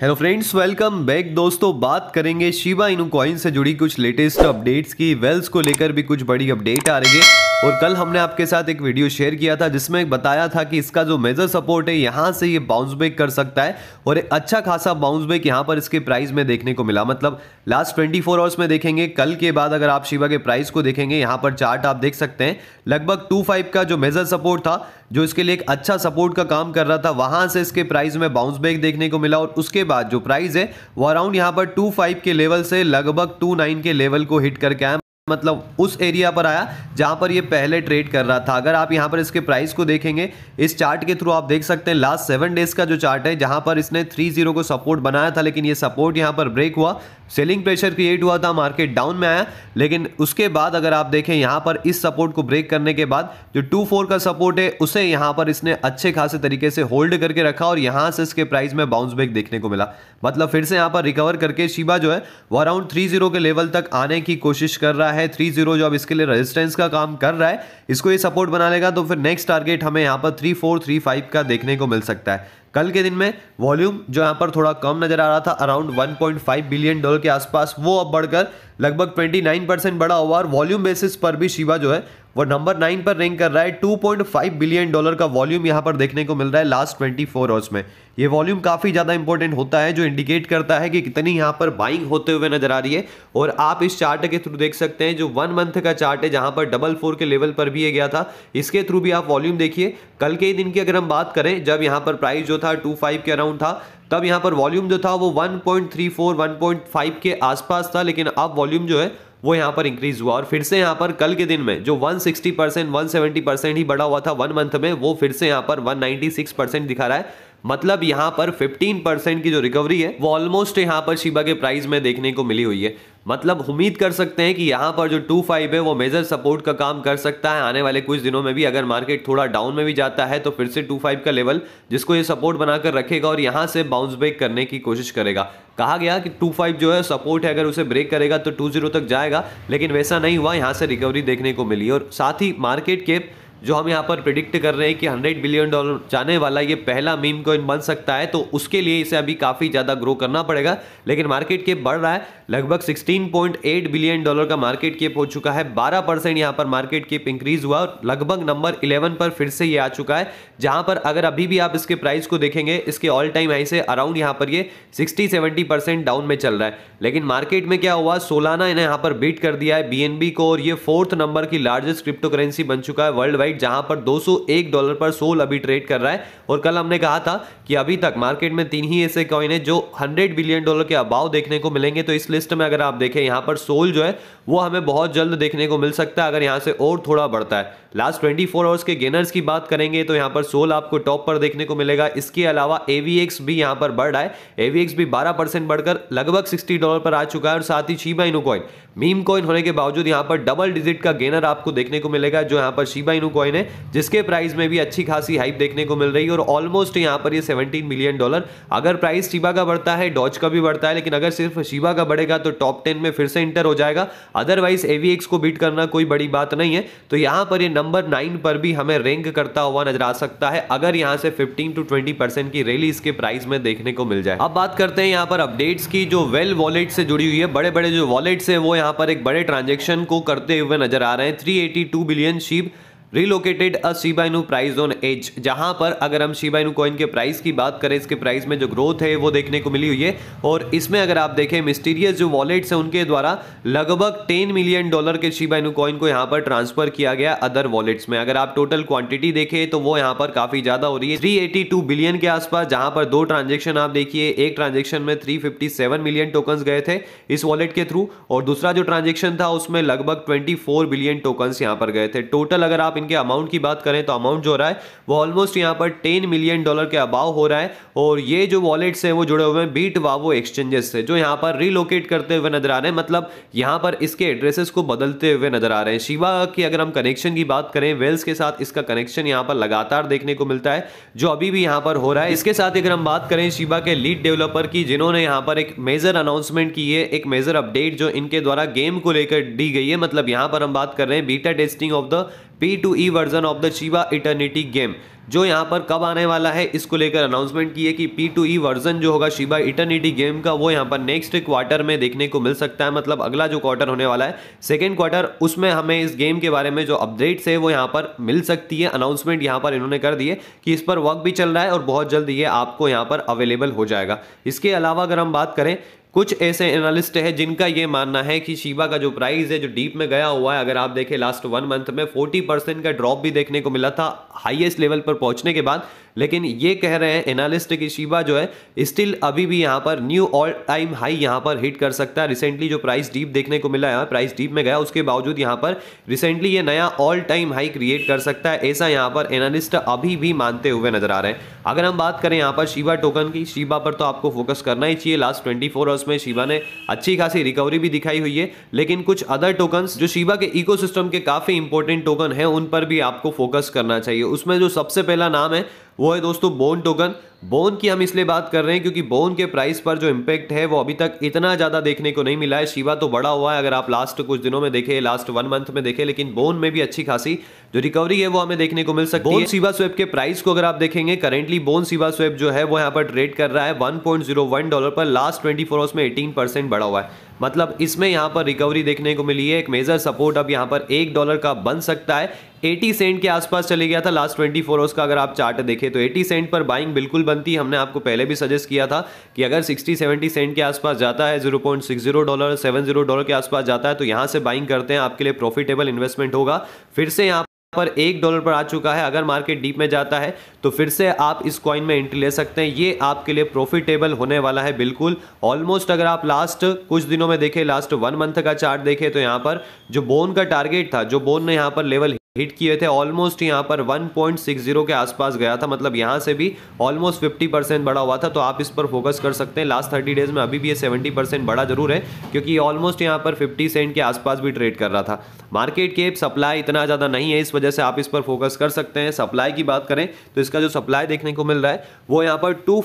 hello friends welcome back दोस्तों बात करेंगे शिबा इनू कॉइन से जुड़ी कुछ लेटेस्ट अपडेट्स की वेल्स को लेकर भी कुछ बड़ी अपडेट आ रही है और कल हमने आपके साथ एक वीडियो शेयर किया था जिसमें बताया था कि इसका जो मेजर सपोर्ट है यहां से ये बाउंस बैक कर सकता है और एक अच्छा खासा बाउंस बैक यहां पर इसके प्राइस में देखने को मिला मतलब लास्ट 24 आवर्स में देखेंगे कल के बाद अगर आप शिवा के प्राइस को देखेंगे यहां पर चार्ट आप देख सकते हैं लगभग टू का जो मेजर सपोर्ट था जो इसके लिए एक अच्छा सपोर्ट का काम कर रहा था वहां से इसके प्राइस में बाउंस बैक देखने को मिला और उसके बाद जो प्राइस है वो अराउंड यहाँ पर टू के लेवल से लगभग टू के लेवल को हिट करके आया मतलब उस एरिया पर आया जहां पर ये पहले ट्रेड कर रहा था अगर आप यहां पर इसके प्राइस को देखेंगे इस चार्ट के थ्रू आप देख सकते हैं लास्ट सेवन डेज का जो चार्ट है जहां पर इसने थ्री जीरो को सपोर्ट बनाया था लेकिन ये सपोर्ट यहां पर ब्रेक हुआ सेलिंग प्रेशर क्रिएट हुआ था मार्केट डाउन में आया लेकिन उसके बाद अगर आप देखें यहाँ पर इस सपोर्ट को ब्रेक करने के बाद जो टू फोर का सपोर्ट है उसे यहाँ पर इसने अच्छे खासे तरीके से होल्ड करके रखा और यहाँ से इसके प्राइस में बाउंस बैक देखने को मिला मतलब फिर से यहाँ पर रिकवर करके शिबा जो है वो अराउंड थ्री जीरो के लेवल तक आने की कोशिश कर रहा है थ्री जीरो जो अब इसके लिए रजिस्टेंस का काम कर रहा है इसको ये सपोर्ट बना लेगा तो फिर नेक्स्ट टारगेट हमें यहाँ पर थ्री फोर थ्री फाइव का देखने को मिल सकता है कल के दिन में वॉल्यूम जो यहाँ पर थोड़ा कम नजर आ रहा था अराउंड 1.5 बिलियन डॉलर के आसपास वो अब बढ़कर लगभग 29 परसेंट बढ़ा हुआ और वॉल्यूम बेसिस पर भी शिवा जो है वो नंबर नाइन पर रैंक कर रहा है 2.5 बिलियन डॉलर का वॉल्यूम यहाँ पर देखने को मिल रहा है लास्ट 24 आवर्स में ये वॉल्यूम काफ़ी ज़्यादा इंपॉर्टेंट होता है जो इंडिकेट करता है कि कितनी यहाँ पर बाइंग होते हुए नजर आ रही है और आप इस चार्ट के थ्रू देख सकते हैं जो वन मंथ का चार्ट है जहां पर डबल फोर के लेवल पर भी ये गया था इसके थ्रू भी आप वॉल्यूम देखिए कल के दिन की अगर हम बात करें जब यहाँ पर प्राइस जो था टू के अराउंड था तब यहाँ पर वॉल्यूम जो था वो वन पॉइंट के आसपास था लेकिन अब वॉल्यूम जो है वो यहाँ पर इंक्रीज हुआ और फिर से यहाँ पर कल के दिन में जो 160 परसेंट वन ही बढ़ा हुआ था वन मंथ में वो फिर से यहाँ पर 196 परसेंट दिखा रहा है मतलब यहाँ पर 15% की जो रिकवरी है वो ऑलमोस्ट यहाँ पर शिबा के प्राइस में देखने को मिली हुई है मतलब उम्मीद कर सकते हैं कि यहाँ पर जो टू फाइव है वो मेजर सपोर्ट का काम कर सकता है आने वाले कुछ दिनों में भी अगर मार्केट थोड़ा डाउन में भी जाता है तो फिर से टू फाइव का लेवल जिसको ये सपोर्ट बनाकर रखेगा और यहाँ से बाउंस बैक करने की कोशिश करेगा कहा गया कि टू फाइव जो है सपोर्ट है अगर उसे ब्रेक करेगा तो टू जीरो तक जाएगा लेकिन वैसा नहीं हुआ यहाँ से रिकवरी देखने को मिली और साथ ही मार्केट के जो हम यहाँ पर प्रिडिक्ट कर रहे हैं कि हंड्रेड बिलियन डॉलर जाने वाला ये पहला मीम कॉइन बन सकता है तो उसके लिए इसे अभी काफ़ी ज़्यादा ग्रो करना पड़ेगा लेकिन मार्केट के बढ़ रहा है लगभग 16.8 बिलियन डॉलर का मार्केट केप हो चुका है 12 परसेंट यहाँ पर मार्केट केप इंक्रीज हुआ और लगभग नंबर 11 पर फिर से ये आ चुका है जहाँ पर अगर अभी भी आप इसके प्राइस को देखेंगे इसके ऑल टाइम हाई से अराउंड यहाँ पर ये 60-70 परसेंट डाउन में चल रहा है लेकिन मार्केट में क्या हुआ सोलाना इन्हें यहाँ पर बीट कर दिया है बी को और ये फोर्थ नंबर की लार्जेस्ट क्रिप्टो करेंसी बन चुका है वर्ल्ड वाइड राइट जहां पर 201 डॉलर पर सोल अभी ट्रेड कर रहा है और कल हमने कहा था कि अभी तक मार्केट में तीन ही ऐसे कॉइन है जो 100 बिलियन डॉलर के अभाव देखने को मिलेंगे तो इस लिस्ट में अगर आप देखें यहां पर सोल जो है वो हमें बहुत जल्द देखने को मिल सकता है अगर यहाँ से और थोड़ा बढ़ता है लास्ट ट्वेंटी आवर्स के गेनर्स की बात करेंगे तो यहाँ पर सोल आपको टॉप पर देखने को मिलेगा इसके अलावा एवीएक्स भी यहाँ पर बढ़ रहा है एवीएक्स भी बारह बढ़कर लगभग सिक्सटी डॉलर पर आ चुका है और साथ ही छीबाइनो कॉइन मीम कॉइन होने के बावजूद यहाँ पर डबल डिजिट का गेनर आपको देखने को मिलेगा जो यहाँ पर शिबा इनू कॉइन है जिसके प्राइस में भी अच्छी खासी हाइप देखने को मिल रही है और ऑलमोस्ट यहाँ पर ये 17 मिलियन डॉलर अगर प्राइस शिबा का बढ़ता है डॉच का भी बढ़ता है लेकिन अगर सिर्फ शिबा का बढ़ेगा तो टॉप टेन में फिर से इंटर हो जाएगा अदरवाइज एवीएक्स को बीट करना कोई बड़ी बात नहीं है तो यहाँ पर ये नंबर नाइन पर भी हमें रैंक करता हुआ नजर आ सकता है अगर यहाँ से फिफ्टीन टू ट्वेंटी की रैली इसके प्राइस में देखने को मिल जाए अब बात करते हैं यहाँ पर अपडेट्स की जो वेल वॉलेट से जुड़ी हुई है बड़े बड़े जो वॉलेट्स है वो यहाँ पर एक बड़े ट्रांजेक्शन को करते हुए नजर आ रहे हैं 382 billion SHIB relocated a Shiba Inu price zone edge जहां पर अगर हम शिबाइनू कॉइन के प्राइस की बात करें इसके प्राइस में जो ग्रोथ है वो देखने को मिली हुई है और इसमें अगर आप देखें मिस्टीरियस जो वॉलेट्स हैं उनके द्वारा लगभग 10 मिलियन डॉलर के शिबाइनू कॉइन को यहां पर ट्रांसफर किया गया अदर वॉलेट्स में अगर आप टोटल क्वांटिटी देखें तो वो यहाँ पर काफी ज्यादा हो रही है थ्री बिलियन के आसपास जहां पर दो ट्रांजेक्शन आप देखिए एक ट्रांजेक्शन में थ्री मिलियन टोकन गए थे इस वॉलेट के थ्रू और दूसरा जो ट्रांजेक्शन था उसमें लगभग ट्वेंटी बिलियन टोकन यहाँ पर गए थे टोटल अगर आप इनके अमाउंट की बात करें तो अमाउंट जो रहा है वो ऑलमोस्ट यहाँ पर टेन मिलियन डॉलर के अबाव हो रहा है और ये जो वॉलेट्स हैं वो जुड़े हुए हैं बीट वावो एक्सचेंजेस से जो यहाँ पर रिलोकेट करते हुए नजर आ रहे हैं मतलब यहाँ पर इसके एड्रेसेस को बदलते हुए नजर आ रहे हैं शिवा की अगर हम कनेक्शन की बात करें वेल्स के साथ इसका कनेक्शन यहाँ पर लगातार देखने को मिलता है जो अभी भी यहाँ पर हो रहा है इसके साथ अगर हम बात करें शिवा के लीड डेवलपर की जिन्होंने यहाँ पर एक मेजर अनाउंसमेंट की है एक मेजर अपडेट जो इनके द्वारा गेम को लेकर दी गई है मतलब यहाँ पर हम बात कर रहे हैं beta testing of the P two E version of the Shiba eternity game जो यहाँ पर कब आने वाला है इसको लेकर अनाउंसमेंट की है कि पी टू ई वर्जन जो होगा शिबा इटर्निटी गेम का वो यहाँ पर नेक्स्ट क्वार्टर में देखने को मिल सकता है मतलब अगला जो क्वार्टर होने वाला है सेकेंड क्वार्टर उसमें हमें इस गेम के बारे में जो अपडेट्स है वो यहाँ पर मिल सकती है अनाउंसमेंट यहाँ पर इन्होंने कर दिए कि इस पर वर्क भी चल रहा है और बहुत जल्द ये आपको यहाँ पर अवेलेबल हो जाएगा इसके अलावा अगर हम बात करें कुछ ऐसे एनालिस्ट हैं जिनका ये मानना है कि शिबा का जो प्राइस है जो डीप में गया हुआ है अगर आप देखें लास्ट वन मंथ में 40 परसेंट का ड्रॉप भी देखने को मिला था हाईएस्ट लेवल पर पहुंचने के बाद लेकिन ये कह रहे हैं एनालिस्ट की शिवा जो है स्टिल अभी भी यहाँ पर न्यू ऑल टाइम हाई यहाँ पर हिट कर सकता है रिसेंटली जो प्राइस डीप देखने को मिला है प्राइस डीप में गया उसके बावजूद यहाँ पर रिसेंटली ये नया ऑल टाइम हाई क्रिएट कर सकता है ऐसा यहाँ पर एनालिस्ट अभी भी मानते हुए नजर आ रहे हैं अगर हम बात करें यहाँ पर शिवा टोकन की शिवा पर तो आपको फोकस करना ही चाहिए लास्ट ट्वेंटी फोर आवर्स में शिवा ने अच्छी खासी रिकवरी भी दिखाई हुई है लेकिन कुछ अदर टोकन जो शिवा के इको के काफी इंपॉर्टेंट टोकन है उन पर भी आपको फोकस करना चाहिए उसमें जो सबसे पहला नाम है वो है दोस्तों बोन टोकन बोन की हम इसलिए बात कर रहे हैं क्योंकि बोन के प्राइस पर जो इम्पैक्ट है वो अभी तक इतना ज़्यादा देखने को नहीं मिला है शिवा तो बड़ा हुआ है अगर आप लास्ट कुछ दिनों में देखें लास्ट वन मंथ में देखें लेकिन बोन में भी अच्छी खासी जो रिकवरी है वो हमें देखने को मिल सकती बोन है शिवा स्वेप के प्राइस को अगर आप देखेंगे करेंटली बोन शिवा स्वेप जो है वो यहाँ पर ट्रेड कर रहा है वन डॉलर पर लास्ट ट्वेंटी फोर में एटीन बढ़ा हुआ है मतलब इसमें यहाँ पर रिकवरी देखने को मिली है एक मेजर सपोर्ट अब यहाँ पर एक डॉलर का बन सकता है 80 सेंट के आसपास चले गया था लास्ट 24 फोर आवर्स का अगर आप चार्ट देखें तो 80 सेंट पर बाइंग बिल्कुल बनती हमने आपको पहले भी सजेस्ट किया था कि अगर 60 70 सेंट के आसपास जाता है 0.60 डॉलर 70 डॉलर के आसपास जाता है तो यहाँ से बाइंग करते हैं आपके लिए प्रॉफिटेबल इन्वेस्टमेंट होगा फिर से यहाँ पर एक डॉलर पर आ चुका है अगर मार्केट डीप में जाता है तो फिर से आप इस कॉइन में एंट्री ले सकते हैं ये आपके लिए प्रॉफिटेबल होने वाला है बिल्कुल ऑलमोस्ट अगर आप लास्ट कुछ दिनों में देखें लास्ट वन मंथ का चार्ट देखें तो यहाँ पर जो बोन का टारगेट था जो बोन ने यहाँ पर लेवल हिट किए थे ऑलमोस्ट यहाँ पर 1.60 के आसपास गया था मतलब यहाँ से भी ऑलमोस्ट 50 परसेंट बढ़ा हुआ था तो आप इस पर फोकस कर सकते हैं लास्ट 30 डेज में अभी भी ये 70 परसेंट बढ़ा जरूर है क्योंकि ऑलमोस्ट यहाँ पर 50 सेंट के आसपास भी ट्रेड कर रहा था मार्केट के सप्लाई इतना ज़्यादा नहीं है इस वजह से आप इस पर फोकस कर सकते हैं सप्लाई की बात करें तो इसका जो सप्लाई देखने को मिल रहा है वो यहाँ पर टू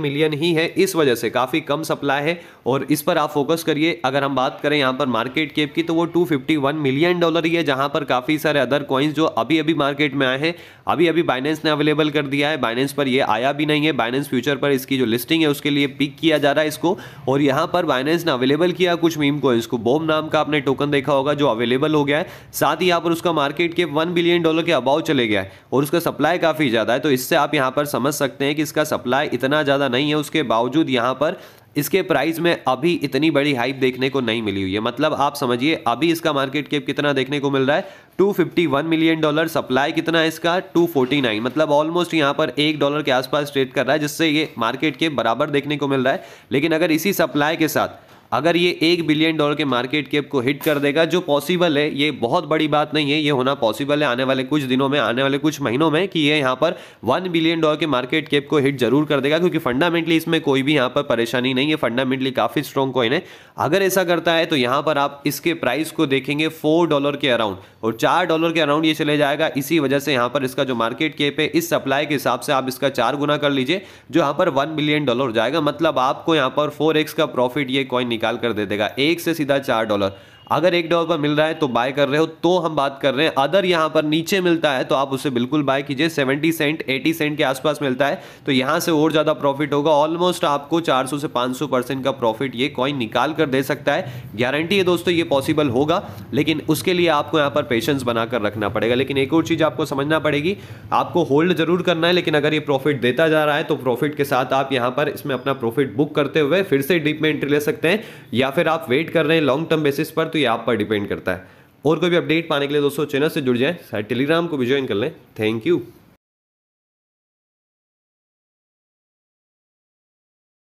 मिलियन ही है इस वजह से काफ़ी कम सप्लाई है और इस पर आप फोकस करिए अगर हम बात करें यहाँ पर मार्केट केप की तो वो टू मिलियन डॉलर ही है जहाँ पर काफ़ी सारे अदर हज़ार कॉइन्स जो अभी अभी मार्केट में आए हैं अभी अभी बाइनेंस ने अवेलेबल कर दिया है बाइनेंस पर ये आया भी नहीं है बाइनेंस फ्यूचर पर इसकी जो लिस्टिंग है उसके लिए पिक किया जा रहा है इसको और यहाँ पर बाइनेंस ने अवेलेबल किया कुछ मीम कॉइन्स को बोम नाम का आपने टोकन देखा होगा जो अवेलेबल हो गया है साथ ही यहाँ पर उसका मार्केट के वन बिलियन डॉलर के अबाव चले गया है और उसका सप्लाई काफ़ी ज़्यादा है तो इससे आप यहाँ पर समझ सकते हैं कि इसका सप्लाई इतना ज़्यादा नहीं है उसके बावजूद यहाँ पर इसके प्राइस में अभी इतनी बड़ी हाइप देखने को नहीं मिली हुई है मतलब आप समझिए अभी इसका मार्केट कैप कितना देखने को मिल रहा है 251 मिलियन डॉलर सप्लाई कितना है इसका 249 मतलब ऑलमोस्ट यहाँ पर एक डॉलर के आसपास ट्रेड कर रहा है जिससे ये मार्केट के बराबर देखने को मिल रहा है लेकिन अगर इसी सप्लाई के साथ अगर ये एक बिलियन डॉलर के मार्केट कैप को हिट कर देगा जो पॉसिबल है ये बहुत बड़ी बात नहीं है ये होना पॉसिबल है आने वाले कुछ दिनों में आने वाले कुछ महीनों में कि ये यहाँ पर वन बिलियन डॉलर के मार्केट कैप को हिट जरूर कर देगा क्योंकि फंडामेंटली इसमें कोई भी यहाँ पर परेशानी नहीं है फंडामेंटली काफ़ी स्ट्रॉन्ग कॉइन है अगर ऐसा करता है तो यहाँ पर आप इसके प्राइस को देखेंगे फोर डॉलर के अराउंड और चार डॉलर के अराउंड ये चले जाएगा इसी वजह से यहाँ पर इसका जो मार्केट कैप है इस सप्लाई के हिसाब से आप इसका चार गुना कर लीजिए जो यहाँ पर वन बिलियन डॉलर हो जाएगा मतलब आपको यहाँ पर फोर का प्रॉफिट ये कॉइन निकाल कर दे देगा एक से सीधा चार डॉलर अगर एक डॉलर पर मिल रहा है तो बाय कर रहे हो तो हम बात कर रहे हैं अदर यहाँ पर नीचे मिलता है तो आप उसे बिल्कुल बाय कीजिए सेवेंटी सेंट एटी सेंट के आसपास मिलता है तो यहाँ से और ज़्यादा प्रॉफिट होगा ऑलमोस्ट आपको 400 से 500 परसेंट का प्रॉफिट ये कॉइन निकाल कर दे सकता है गारंटी है दोस्तों ये पॉसिबल होगा लेकिन उसके लिए आपको यहाँ पर पेशेंस बनाकर रखना पड़ेगा लेकिन एक और चीज़ आपको समझना पड़ेगी आपको होल्ड जरूर करना है लेकिन अगर ये प्रॉफिट देता जा रहा है तो प्रॉफिट के साथ आप यहाँ पर इसमें अपना प्रॉफिट बुक करते हुए फिर से डीप में एंट्री ले सकते हैं या फिर आप वेट कर रहे हैं लॉन्ग टर्म बेसिस पर तो ये आप पर डिपेंड करता है और कोई भी अपडेट पाने के लिए दोस्तों चैनल से जुड़ जाएं शायद टेलीग्राम को भी ज्वाइन कर लें थैंक यू